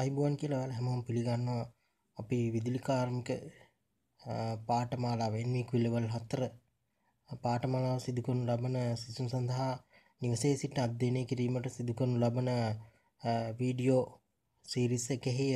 අයිබුවන් කියලා හැමෝම් පිළිගන්නවා අපි විදුලි කාර්මික පාටමාලා වෙන්වී කිල්ලවල් හත්තර පාටමලාව සිදුකනු ලබන සිසුන් සඳහා නිවසේ සිට අධ්‍යනය කිරීමට සිදුකනු ලබන වීඩියෝ සීරිස්ස එකෙහි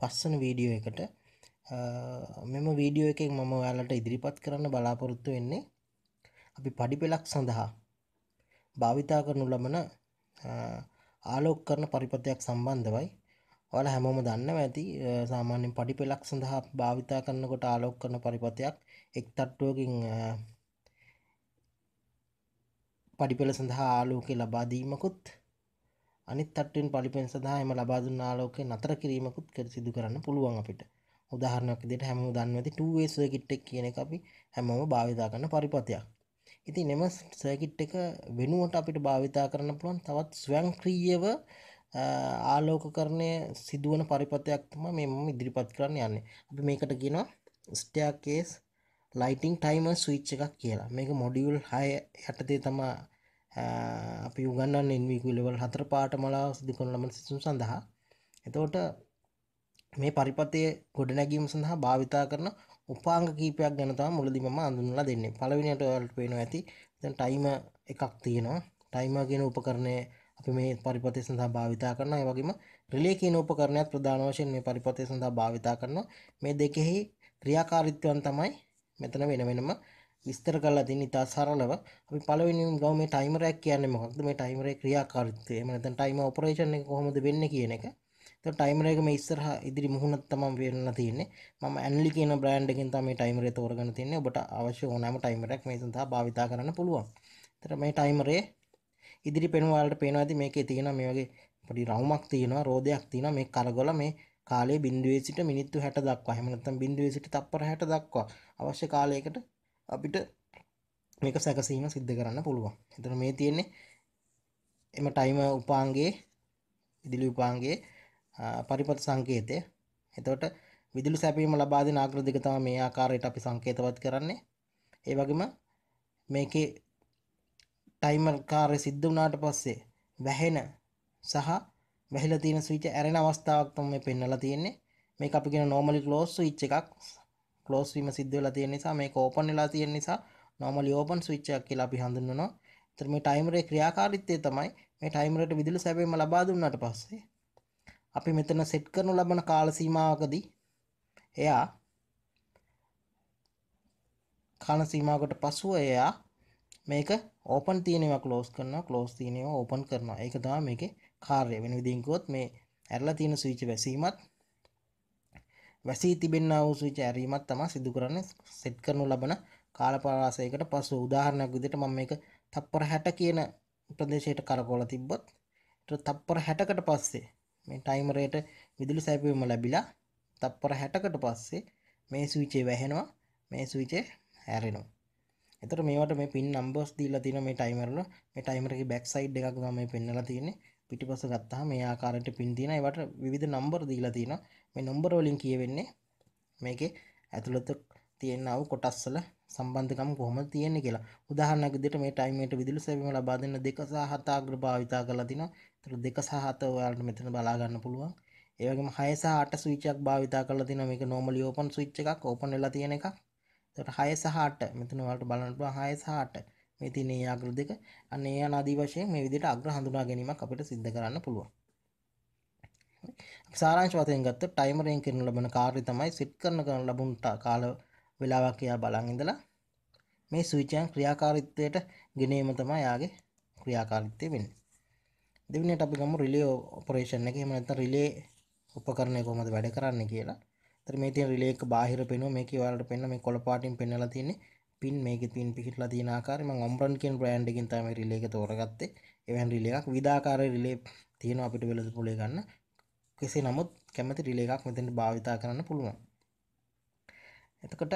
පස්සන වීඩියෝ එකට මෙම වීඩියෝ එකෙන් මම ඔයාලට ඉදිරිපත් කරන්න බලාපොරොත්තු වෙන්නේ අපි පඩිපෙලක් සඳහා භාවිතා කරනු ලබන ආලෝක කරන පරිපතයක් සම්බන්ධවයි ඔල හැමෝම දන්නව ඇති සාමාන්‍යෙන් පඩි පෙළක් සඳහා භාවිතා කරන්නකොට ආලෝක කරන පරිපතයක් එක් තට්ටුවකින් පඩිපෙළ සඳහා ආලෝකය ලබාදීමකුත් අනිත් තට්ටෙන් පලිපෙන් සඳහා එම ලබාදුන්න ආලෝකය නතර කිරීමකුත් කර සිදු කරන්න පුළුවන් අපිට උදාහරණයක් දෙට හැම දන්නවති ටේ සර්කිට්ටක් කියන එක අපි හැමෝම භාවිතා කරන පරිපතයක් ඉතින් එම සර්කිට් එක වෙනුවට අපිට භාවිතා කරන්න පුළුවන් තවත් ස්වංක්‍රීයව ආලෝකකරණය සිදුවන පරිපතයක් තමයි මේ මම ඉදිරිපත් කරන්න යන්නේ. අපි මේකට කියනවා staircase lighting timer switch එකක් කියලා. මේක මොඩියුල් 6 යටතේ තමයි අපි උගන්වන්නේ NVQ level 4 පාඨමාලාව සිදු කරන ළමන සිසුන් සඳහා. එතකොට මේ පරිපතයේ ගොඩනැගීම සඳහා භාවිතා කරන උපාංග කීපයක් ගැන තමයි මුලදී මම අඳුන්වලා දෙන්නේ. පළවෙනියට ඔයාලට පේනවා ඇති. දැන් ටයිමර් එකක් තියෙනවා. ටයිමර් කියන උපකරණය අපි මේ පරිපතය සඳහා භාවිතා කරන ඒ වගේම රිලේ කියන උපකරණයත් ප්‍රධාන වශයෙන් මේ පරිපතය සඳහා භාවිතා කරනවා මේ දෙකෙහි ක්‍රියාකාරීත්වයන් තමයි මෙතන වෙන වෙනම විස්තර කරලා තියෙන ඉතා සරලව අපි පළවෙනිම ගාව මේ ටයිමර් එක කියන්නේ මොකක්ද මේ ටයිමරේ ක්‍රියාකාරීත්වය එහෙම නැත්නම් ටයිමර් ඔපරේෂන් එක කොහොමද වෙන්නේ කියන එක එතකොට ටයිමර් එක මේ ඉස්සරහා ඉදිරි මුහුණත් තමයි වෙන්නලා තියෙන්නේ මම ඇන්ලි කියන බ්‍රෑන්ඩ් එකෙන් තමයි ටයිමරය තෝරගෙන තින්නේ ඔබට අවශ්‍ය ඕනෑම ටයිමරයක් මේ සඳහා භාවිතා කරන්න පුළුවන් එතකොට මේ ටයිමරේ ඉදිරි පෙනුවාලට පේනවාද මේක තියෙන මේ වගේ පොඩි රවුමක් තියෙනවා රෝදයක් තියෙනවා මේ කරගොල මේ කාලේ බිඳුවේ සිට මිනිත්තු 60 දක්වා එහෙම නැත්නම් බිඳුවේ සිට තප්පර 60 දක්වා අවශ්‍ය කාලයකට අපිට මේක සැකසීම සිද්ධ කරන්න පුළුවන්. එතන මේ තියෙන්නේ එම ටයිම උපාංගයේ විදුලි උපාංගයේ පරිපත සංකේතය. එතකොට විදුලි සැපීම ලබා දෙන ආකාර දෙක තමයි මේ ආකාරයට අපි සංකේතවත් කරන්නේ. ඒ වගේම මේකේ ටයිමර් කාර්ය සිද්ධ වුණාට පස්සේ වැහෙන සහ වැහිලා තියෙන ස්විච් ඇරෙන අවස්ථාවක් තමයි මේ පෙන්වලා තියෙන්නේ. මේක අපි කියන normally close switch එකක්. close වීම සිද්ධ වෙලා තියෙන නිසා මේක open වෙලා තියෙන නිසා normally open switch එකක් කියලා අපි හඳුන්වනවා. ඒතර මේ ටයිමරේ ක්‍රියාකාරීත්වය තමයි මේ ටයිමරයට විදුලි සැපයීම ලබා දුන්නාට පස්සේ අපි මෙතන සෙට් කරනු ලබන කාල සීමාවකදී එයා කාල සීමාවකට පසුව එයා මේක ඕපන් තියෙනවා ක්ලෝස් කරනවා ක්ලෝස් තියෙනවා ඕපන් කරනවා ඒක තමයි මේකේ කාර්යය වෙන විදිහින් කිව්වොත් මේ ඇරලා තියෙන ස්විච් වැසීමත් වැසී තිබෙනා වූ ස්විච් ඇරීමත් තමයි සිදු කරන්නේ සෙට් කරනු ලබන කාලපරාසයකට පසු උදාහරණයක් විදිහට මම මේක තප්පර 60 කියන ප්‍රදේශයට කරකවලා තිබ්බොත් තප්පර 60කට පස්සේ මේ ටයිමරයට විදුලි සැපයීම ලැබිලා තප්පර 60කට පස්සේ මේ ස්විචේ වැහෙනවා මේ ස්විචේ හැරෙනවා එතකොට මේවට මේ pin numbers දීලා තියෙනවා මේ timer වල. මේ timer එකේ back side එකක් තමයි පෙන්වලා තියෙන්නේ. පිටිපස්ස ගත්තාම මේ ආකාරයට pin තියෙනවා. ඒවට විවිධ number දීලා තියෙනවා. මේ number වලින් කියවෙන්නේ මේකේ ඇතුළත තියෙනව කොටස් වල සම්බන්ධකම් කොහොමද තියෙන්නේ කියලා. උදාහරණයක් විදිහට මේ ටයිමේට විදුලි සැපීම ලබා දෙන 2 සහ 7 අග්‍ර භාවිතා කරලා තිනවා. ඒතර 2 සහ 7 ඔයාලට මෙතන බලා ගන්න පුළුවන්. ඒ වගේම 6 සහ 8 ස්විච් එකක් භාවිතා කරලා තිනවා. මේක normally open switch එකක්, open වෙලා තියෙන එකක්. එතකොට 6 සහ 8 මෙතන ඔයාලට බලන්න පුළුවන් 6 සහ 8 මේ තියෙන ඒ අග්‍ර දෙක අන්න ඒ අනාදී වශයෙන් මේ විදිහට අග්‍ර හඳුනා ගැනීමක් අපිට සිද්ධ කරන්න පුළුවන්. සාරාංශ වශයෙන් ගත්තොත් ටයිමරයෙන් කරන ලබන කාර්යය තමයි සෙට් කරන කරන ලබන කාල වේලාවක් කියා බලන් ඉඳලා මේ ස්විචයන් ක්‍රියාකාරීත්වයට ගෙන ඒම තමයි යාගේ ක්‍රියාකාරීත්වය වෙන්නේ. දෙවෙනියට අපි ගමු රිලේ ඔපරේෂන් එක. එහෙම නැත්නම් රිලේ උපකරණය කොහොමද වැඩ කරන්නේ කියලා. හරි මේ තියෙන රිලේ එක බාහිර පෙනුම මේක ඔයාලට පෙන්න මේ කොළ පාටින් පෙන්වලා තියෙන්නේ පින් මේකේ පින් පිහිටලා තියෙන ආකාරය මම ඔම්බ්‍රන් කියන බ්‍රෑන්ඩ් එකෙන් තමයි රිලේ එක තෝරගත්තේ එවන් රිලේ එකක් විවිධාකාරයේ රිලේ තියෙනවා අපිට වෙළඳපොලේ ගන්න කෙසේ නමුත් කැමති රිලේ එකක් මෙතෙන්ට භාවිතා කරන්න පුළුවන් එතකොට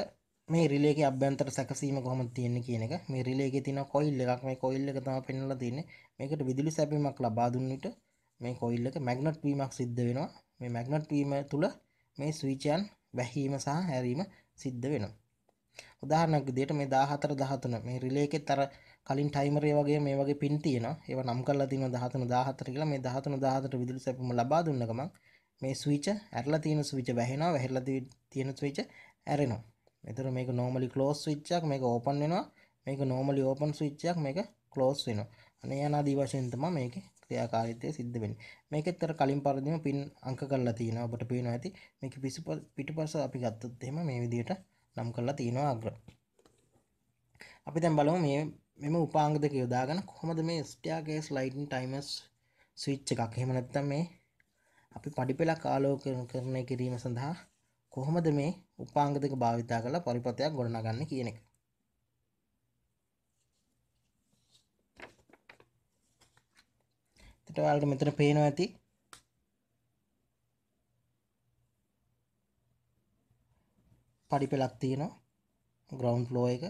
මේ රිලේ එකේ අභ්‍යන්තර සැකසීම කොහොමද තියෙන්නේ කියන එක මේ රිලේ එකේ තියෙන කොයිල් එකක් මේ කොයිල් එක තමයි පෙන්වලා තියෙන්නේ මේකට විදුලි සැපීමක් ලබා දුන්න විට මේ කොයිල් එක මැග්නට් වීමක් සිද්ධ වෙනවා මේ මැග්නට් වීම තුළ මේ ස්විචයන් බැහීම සහ හැරීම සිද්ධ වෙනවා. උදාහරණයක් විදිහට මේ 14 13 මේ රිලේ එකේ තර කලින් ටයිමරය වගේ මේ වගේ පින් තියෙනවා. ඒවා නම් කරලා තියෙනවා 13 14 කියලා. මේ 13 14 විදුලි සැපයුම ලබා දුන්න ගමන් මේ ස්විච් ඇරලා තියෙන ස්විච් වැහෙනවා. වැහෙලා තියෙන ස්විච් ඇරෙනවා. එතකොට මේක normally close switch එකක්, මේක open වෙනවා. මේක normally open switch එකක්, මේක close වෙනවා. අනේ යනාදී වශයෙන් තමයි මේකේ ක්‍රියාකාරීත්වය සිද්ධ වෙන්නේ. මේකෙත් අර කලින් පරිදිම පින් අංක කරලා තියෙනවා. ඔබට පේනවා ඇති. මේක පිටුපස අපි ගත්තොත් එහෙම මේ විදිහට නම් කරලා තියෙනවා අග්‍ර. අපි දැන් බලමු මේ මෙම උපාංග දෙක යොදාගෙන කොහොමද මේ ස්ටියාගේ ස්ලයිඩින් ටයිමර්ස් ස්විච් එකක්. එහෙම නැත්නම් මේ අපි පඩිපෙළක් ආලෝකරණය කිරීම සඳහා කොහොමද මේ උපාංග දෙක භාවිතා කරලා පරිපථයක් ගොඩනගන්නේ කියන එක. එතට ඔයාලට මෙතන පේනවා ඇති පඩි පෙළක් තියෙනවා ග්‍රවන්් ෆ්ලෝ එක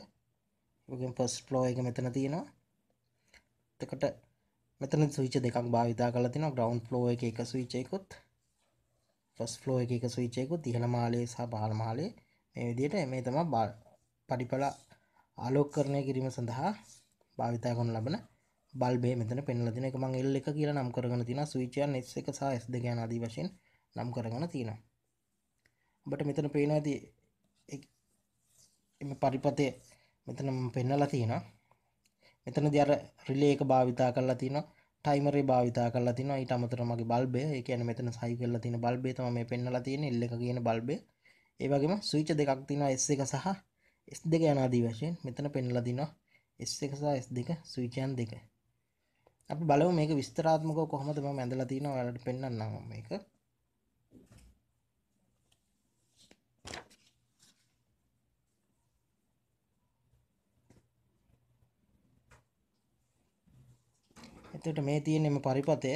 පස් ෆ්ලෝ එක මෙතන තියෙනවා එතකට මෙතන සවිච දෙකක් භාවිතා කල තින ග්‍රවන්් ෆ්ලෝ එක එක සවිචයකුත් ෆස් ෆ්ලෝ එක එක සවිචයකුත් ඉහළ මාලේ සහ බාල මාලේ මේ විදියට මේ තම බා පඩිපල ආලෝකරණය කිරීම සඳහා භාවිතා කරන ලබන බල්බේ මෙතන පෙන්ලතින එක මං එල් එක කියලා නම් කරගෙන තින සවිචයන් එස් එක සහ එස් දෙ ගැන අදී වශයෙන් නම් කරගෙන තියෙනවා ඔබට මෙතන පේන ඇති එම පරිපතය මෙතන පෙන්නලා තියෙන මෙතන දර රිලේ එක භාවිතා කරලා තින ටයිමරේ භාවිතා කරලා තින ඊට අමතර මගේ බල්බය ඒ කියන්නේ මෙතන සයි කරලා තියෙන බල්බේ තමයි මේ පෙන්නලා තියෙන එල් එක කියන බල්බේ ඒ වගේම ස්විච් දෙකක් තියෙනවා S එක සහ S2 යන ආදී වශයෙන් මෙතන පෙන්ලා දිනවා S1 සහ S2 ස්විචයන් දෙක අප බලව මේක විස්තරාත්මක කොහොමදම ඇඳල තියෙන ඔයාලට පෙන්න්නම් මේක එතට මේ තියෙන එම පරිපතය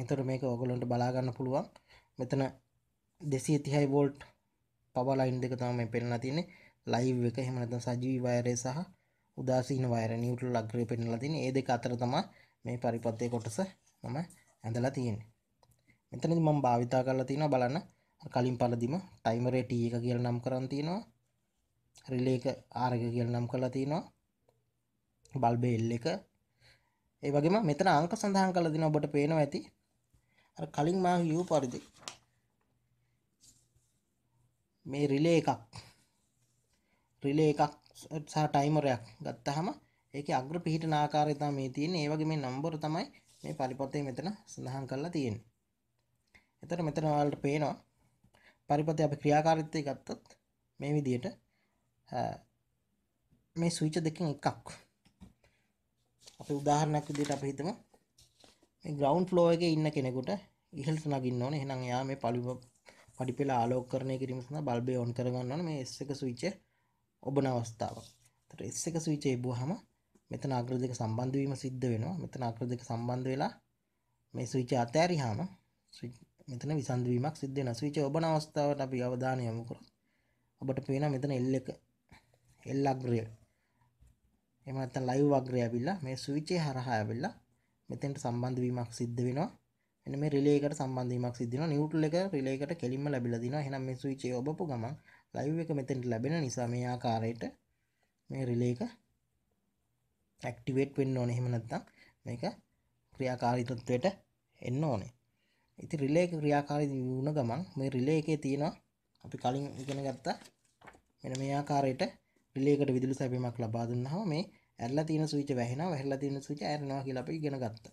එතට මේක ඔගලොන්ට බලාගන්න පුළුවන් මෙතන දෙසී තිහයි බෝල්ට් පවලයින් දෙක තම පෙන්න්න තියන්නේ ලයිව් එක හෙමනත සජීවී වයරය සහ උදාසීන වයර නිියුටල් අග්‍රය පෙන්ලා තින ඒ දෙක අතර තමා මේ පරිපත්ය කොටස මම ඇඳලා තියෙන මෙතනදි මම භාවිතා කරලා තියෙනවා බලන්න කලින් පළදිම ටයිමරේ T එක කියලා නම් කරන් තියෙනවා රිලේ එක R එක කියලා නම් කරලා තියෙනවා බල්බ L එක ඒ වගේම මෙතන අංක සඳහන් කරලා දෙනවා ඔබට පේනවා ඇති අර කලින් මා කියු පරිදි මේ රිලේ එකක් රිලේ එකක් සහ ටයිමරයක් ගත්තහම ඒක අග්‍ර පිහිට නාකාරතා මේ තියෙන ඒවගේ මේ නම්බර තමයි මේ පරිපතය මෙතන සඳහන් කරලා තියෙන් එතට මෙතන වලට පේනවා පරිපතය අප ක්‍රියාකාරිත්තය ගත්තත් මේ විදියට මේ සූච දෙකින් එකක් අපි උදාහරණයක් විදිට අප හිතම ග්‍රවන්් ෆ්ලෝ එක ඉන්න කෙනෙකුට ඉහල්ට නගින්න ඕන එහනම් යා මේ පලිබ පඩිපෙලා ආලෝකරණය කිරීම සඳ බල්බය ඔන් කරගන්න මේ එස් එක සවිච්චේ ඔබන අවස්ථාව. එතකොට S1 ස්විච් එබුවාම මෙතන අග්‍ර දෙක සම්බන්ධ වීම සිද්ධ වෙනවා. මෙතන අග්‍ර දෙක සම්බන්ධ වෙලා මේ ස්විච් අතෑරියාම මෙතන විසන්ධ වීමක් සිද්ධ වෙනවා. ස්විච් ඔබන අවස්ථාවට අපි අවධානය යොමු කරොත් ඔබට පේනවා මෙතන L1 L අග්‍රය. එහෙම නැත්නම් ලයිව් අග්‍රය ඇවිල්ලා මේ ස්විච් එක හරහා ඇවිල්ලා මෙතෙන්ට සම්බන්ධ වීමක් සිද්ධ වෙනවා. එන්න මේ රිලේ එකට සම්බන්ධ වීමක් සිද්ධ වෙනවා. නිව්ට්‍රල් එක රිලේ එකට කෙලින්ම ලැබිලා දිනවා. එහෙනම් මේ ස්විච් එක ඔබපු ගමන් ලයිව් එක මෙතෙන්ට ලැබෙන නිසා මේ ආකාරයට මේ රිලේ එක ඇක්ටිවේට් වෙන්න ඕනේ එහෙම නැත්නම් මේක ක්‍රියාකාරීත්වයට එන්න ඕනේ. ඉතින් රිලේ එක ක්‍රියාකාරී වුණ ගමන් මේ රිලේ එකේ තියෙනවා අපි කලින් ඉගෙන ගත්ත මෙන්න මේ ආකාරයට රිලේ එකට විදුලි සැපීමක් ලබා දුන්නාම මේ ඇරලා තියෙන ස්විච් වැහෙනවා වැහිලා තියෙන ස්විච් ඇරෙනවා කියලා අපි ඉගෙන ගත්තා.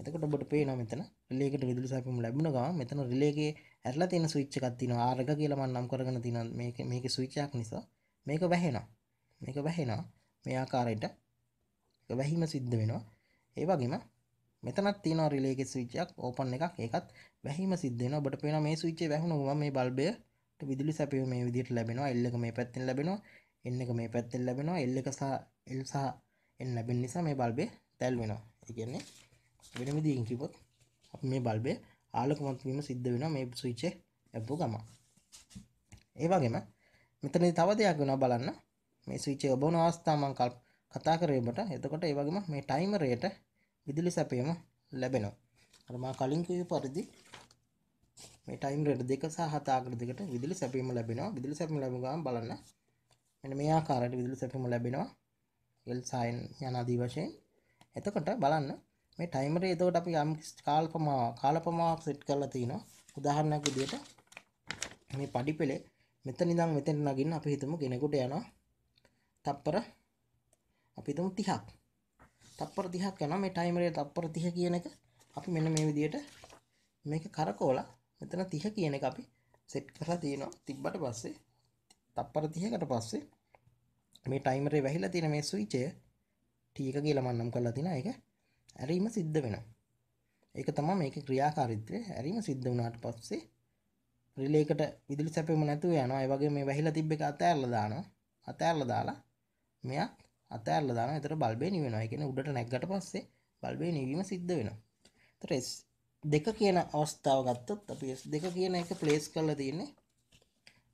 එතකොට ඔබට පේනවා මෙතන රිලේ එකට විදුලි සැපීම ලැබුණ ගමන් මෙතන රිලේ එකේ ඇරලා තියෙන ස්විච් එකක් තියෙනවා ආර්ග කියලා මම නම් කරගෙන තියෙන මේක මේකේ ස්විච් එකක් නිසා මේක වැහෙනවා මේක වැහෙනවා මේ ආකාරයට ඒක වැහිම සිද්ධ වෙනවා ඒ වගේම මෙතනක් තියෙනවා රිලේ එකේ ස්විච් එකක් ඕපන් එකක් ඒකත් වැහිම සිද්ධ වෙනවා ඔබට පේනවා මේ ස්විච් එක වැහුණොත් මේ බල්බයට විදුලි සැපයීම මේ විදිහට ලැබෙනවා L එක මේ පැත්තෙන් ලැබෙනවා N එක මේ පැත්තෙන් ලැබෙනවා L එක සහ L සහ N ලැබෙන නිසා මේ බල්බය තැල් වෙනවා ඒ කියන්නේ වෙන විදිහකින් කිව්වොත් අපි මේ බල්බය ආලකමත්වීම සිද්ධ වෙන මේ සවිච්ච ඇබ්බු ගම ඒ වගේම මෙතන තව දෙයක් වෙන බලන්න මේ සවිච්චේ ඔබන අවස්ථාමන් කල් කතා කරීමට එතකොට ඒ වගේම මේ ටයිමරයට විදුලි සැපයම ලැබෙනවා අරමා කලින් කිව්ව පරිදි මේ ටයිම් රේට දෙක සහ හත ආකාර දෙකට විදුලි සැපයීම ලැබෙනවා විදුලි සැපයීම ලැබුණ ගමන් බලන්න මෙන්න මේ ආකාරයට විදුලි සැපයීම ලැබෙනවා එල් සයින් යන ආදී වශයෙන් එතකොට බලන්න මේ ටයිමර් එතකොට අපි යම් කාල ප්‍රමාණයක් කාල ප්‍රමාණයක් සෙට් කරලා තිනවා උදාහරණයක් විදිහට මේ padi පෙළේ මෙතන ඉඳන් මෙතෙන් නගින්න අපි හිතමු කෙනෙකුට යනවා තප්පර අපි හිතමු 30ක් තප්පර 30ක් යනවා මේ ටයිමරේ තප්පර 30 කියන එක අපි මෙන්න මේ විදිහට මේක කරකෝලා මෙතන 30 කියන එක අපි සෙට් කරලා තිනවා තිබ්බට පස්සේ තප්පර 30කට පස්සේ මේ ටයිමරේ වැහිලා තියෙන මේ ස්විච් එක T එක කියලා මම නම් කරලා තිනා ඒක ඇරීම සිද්ධ වෙනවා. ඒක තමයි මේකේ ක්‍රියාකාරීත්වය. ඇරීම සිද්ධ වුණාට පස්සේ රිලේකට විදුලි සැපෙම නැතුව යනවා. ඒ වගේම මේ වැහිලා තිබ්බ එක අතෑරලා දානවා. අතෑරලා දාලා මෙයක් අතෑරලා දානවා. එතකොට බල්බේ නිවෙනවා. ඒ කියන්නේ උඩට නැග්ගට පස්සේ බල්බේ නිවීම සිද්ධ වෙනවා. එතකොට S2 කියන අවස්ථාව ගත්තොත් අපි S2 කියන එක ප්ලේස් කරලා තියෙන්නේ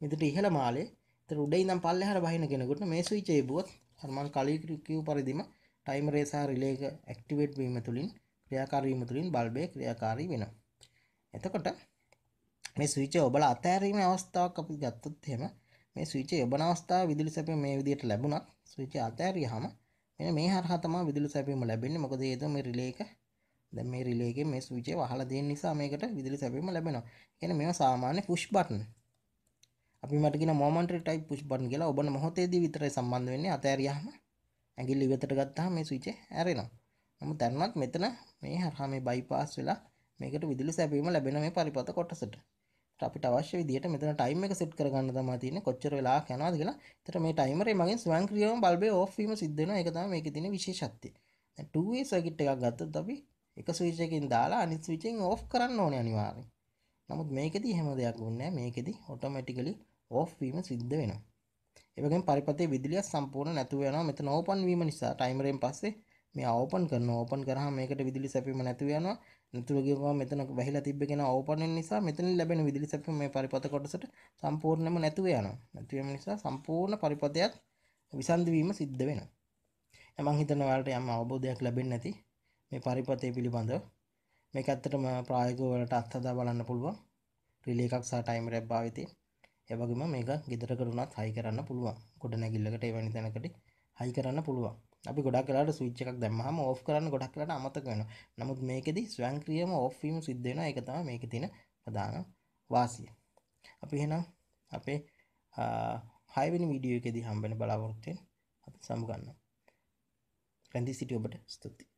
මෙතන ඉහළ මාලේ. එතකොට උඩ ඉඳන් පල්ලෙහාට බහින කෙනෙකුට මේ ස්විච් එකේ බුවත් අර මම කලින් කිව්ව පරිදිම ටයිමරේ සහ රිලේ එක ඇක්ටිවේට් වීම තුලින් ක්‍රියාකාරී වීම තුලින් බල්බය ක්‍රියාකාරී වෙනවා. එතකොට මේ ස්විච් ඔබලා අතෑරීමේ අවස්ථාවක් අපි ගත්තොත් එහෙම මේ ස්විච් යොබන අවස්ථාව විදුලි සැපයීම මේ විදිහට ලැබුණා. ස්විච් අතෑරියාම මෙන්න මේ හරහා තමයි විදුලි සැපයීම ලැබෙන්නේ. මොකද හේතුව මේ රිලේ එක දැන් මේ රිලේ එකේ මේ ස්විච් එක වහලා දෙන නිසා මේකට විදුලි සැපයීම ලැබෙනවා. කියන්නේ මේවා සාමාන්‍ය පුෂ් බටන්. අපි මට කියන මොමන්ටරි ටයිප් පුෂ් බටන් කියලා ඔබන මොහොතේදී විතරයි සම්බන්ධ වෙන්නේ අතෑරියාම ඇගිල් ඉවතට ගත්තා මේ සුවිච් ඇරෙනවා. නමුත් දැන්වත් මෙතන මේ හරහා මේ බයිපාස් වෙලා මේකට විදුලි සැපීම ලැබෙන මේ පරිපත කොටසට. ඒත් අපිට අවශ්‍ය විදිහට මෙතන ටයිම් එක සෙට් කරගන්න තමයි තියෙන්නේ. කොච්චර වෙලාවක් යනවාද කියලා. ඒතර මේ ටයිමරේ මගෙන් ස්වයංක්‍රීයවම බල්බේ ඕෆ් වීම සිද්ධ වෙනවා. ඒක තමයි මේකේ තියෙන විශේෂත්වය. දැන් 2 way circuit එකක් ගත්තොත් අපි එක ස්විච් එකකින් දාලා අනිත් ස්විචෙන් ඕෆ් කරන්න ඕනේ අනිවාර්යෙන්. නමුත් මේකෙදි එහෙම දෙයක් වුණේ නැහැ. මේකෙදි ඔටෝමැටිකලි ඕෆ් වීම සිද්ධ වෙනවා. ඒවගේ පරිපතේ විදිලිය සම්පූර්ණ නැතුව යනවා මෙතන ඕපන් වීම නිසා ටයිමරෙන් පස්සේ මේ ඕපන් කරනවා ඕපන් කරාම මේකට විදිලි සැපීම නැතුව යනවා නැතුව ගියාම මෙතන වැහිලා තිබ්බගෙන ඕපන් වෙන නිසා මෙතනින් ලැබෙන විදිලි සැපීම මේ පරිපත කොටසට සම්පූර්ණයෙන්ම නැතුව යනවා නැතුව යන නිසා සම්පූර්ණ පරිපතයත් විසන්දි වීම සිද්ධ වෙනවා මම හිතනවා ඔයාලට යම් අවබෝධයක් ලැබෙන්නේ නැති මේ පරිපතේ පිළිබඳව මේක ඇත්තටම ප්‍රායෝගිකව වලට අත්හදා බලන්න පුළුවන් රිලේ එකක් සහ ටයිමර් එකක් භාවිතයෙන් එවගේම මේක ගෙදරකරුණත් හයි කරන්න පුළුවන් ගොඩ නැගිල්ලකට එවැනි තැනකට හයි කරන්න පුළුවන් අපි ගොඩක් කලාට ස්විච් එකක් දැම්මහම ඕෆ් කරන්න ගොඩක් කලට අමතක වෙනවා. නමුත් මේකෙදි ස්වයංක්‍රීයම ඕෆ් වීම සිද්ධ වෙනවා. ඒක තමයි මේකේ තියෙන ප්‍රධාන වාසිය. අපි එහෙනම් අපේ 6 වෙනි වීඩියෝ එකේදී හම්බ වෙන බලාපොරොත්තු වෙන අපි සමු ගන්නවා. රැඳී සිටි ඔබට ස්තුතියි.